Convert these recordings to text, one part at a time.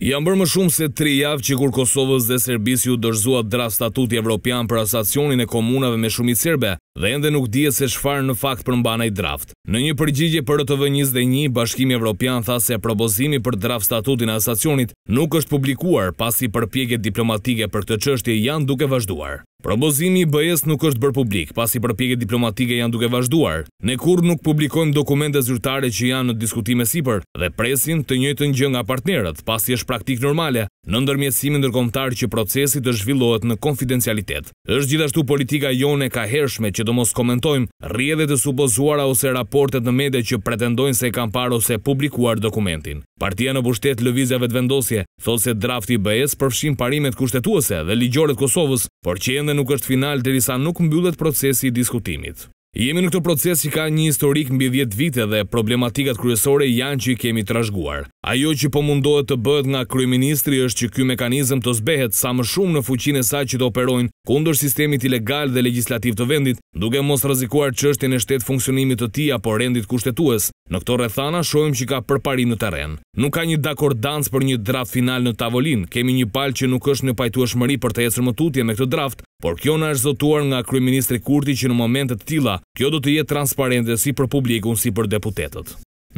Jam bërë më shumë se tri javë që kur Kosovës dhe Serbisi u dërzua draft statuti evropian për asacionin e komunave me shumit serbe dhe ende nuk dje se shfarë në fakt për mbanaj draft. Në një përgjigje për rëtëve njës dhe një, bashkimi evropian tha se propozimi për draft statutin e asacionit nuk është publikuar pasi përpjeket diplomatike për të qështje janë duke vazhduar. Propozimi i BE-s nuk është bërë publik, pasi përpjekjet diplomatike janë duke vazhduar. Ne kurrë nuk publikojmë dokumente zyrtare që janë në diskutime sipër dhe presin të njëjtën gjë nga partnerët, pasi është praktikë normale në ndërmjetësimin ndërkombëtar që procesi të zhvillohet në konfidencialitet. Është gjithashtu politika jone ka hershme që do mos komentojmë rrjedhet e supozuara ose raportet në media që pretendojnë se kanë parë ose publikuar dokumentin. Partia në bushtet lëvizjave të vendosje, thotë se drafti bëjes përfshim parimet kushtetuese dhe ligjoret Kosovës, por që jende nuk është final të risa nuk mbyllet procesi diskutimit. Jemi në këtë proces që ka një historik mbi 10 vite dhe problematikat kryesore janë që i kemi rashguar. Ajo që po mundohet të bëhet nga kryeministri është që ky mekanizëm të zbehet sa më shumë në fuqinë e saj që të operojnë kundër sistemit ilegal dhe legislativ të vendit, duke mos rrezikuar çështjen e shtet funksionimit të tij apo rendit kushtetues. Në këtë rrethana shohim që ka përparim në terren. Nuk ka një dakordancë për një draft final në tavolinë. Kemi një palë që nuk është në pajtueshmëri për të ecur më tutje me këtë draft, por kjo në është zotuar nga Kryeministri Kurti që në momentet tila, kjo do të jetë transparente si për publikun si për deputetet.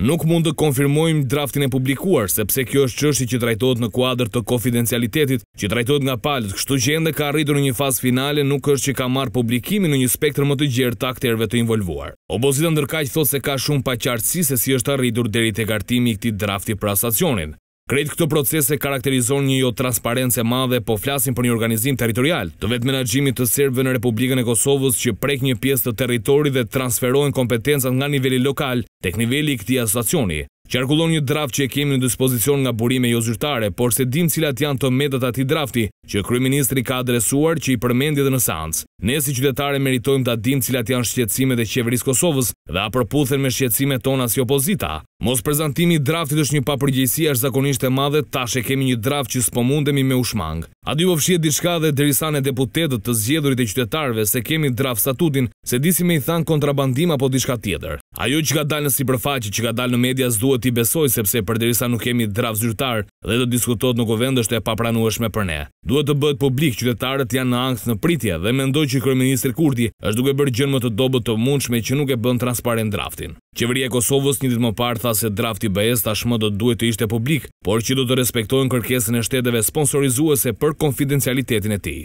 Nuk mund të konfirmojmë draftin e publikuar, sepse kjo është qështi që trajtojt në kuadrë të konfidencialitetit, që trajtojt nga palët, kështu gjende ka rritur një fazë finale, nuk është që ka marë publikimi në një spektrë më të gjerë të akterve të involvuar. Obozitën ndërkaj që thot se ka shumë pa qartësi se si është arritur deri të gartimi i këti drafti për asacionin. Kretë këto procese karakterizon një jo transparentse madhe, po flasin për një organizim teritorial, të vetë menagjimit të Serbëve në Republikën e Kosovës që prek një pjesë të teritori dhe transferojnë kompetenzat nga nivelli lokal, tek nivelli këti asociacioni. Qarkullon një draft që e kemi në dispozicion nga burime jo zyrtare, por se dim cilat janë të medet ati drafti që Kryministri ka adresuar që i përmendit në sans. Ne si qytetare meritojmë të dim cilat janë shqetsime e qeveris Kosovës dhe a përputhen me shqetsime tona si opozita. Mos prezentimi draftit është një papërgjësia është zakonisht e madhe, tash e kemi një draft që s'po mundemi me ushmang. A dy vëfshje dishka dhe derisane deputetet të zgjedurit e qytetarve se kemi draft statutin, se disi me i than kontrabandim apo dishka tjetër. Ajo që ka dalë në si përfaqë, që ka dalë në media s'duhet duhet t'i besoj sepse përderisa nuk kemi draf zyrtar dhe do diskutot në kuvend është e papranueshme për ne. Duhet të bëhet publik, qytetarët janë në angst në pritje dhe mendoj që kërëministri Kurti është duke bërë gjënë më të dobët të mundshme që nuk e bën transparent draftin. Qeveria Kosovës një ditë më parë tha se drafti bëjes tashmë do të duhet të ishte publik, por që do të respektojnë kërkesën e shteteve sponsorizuese për konfidencialitetin e ti.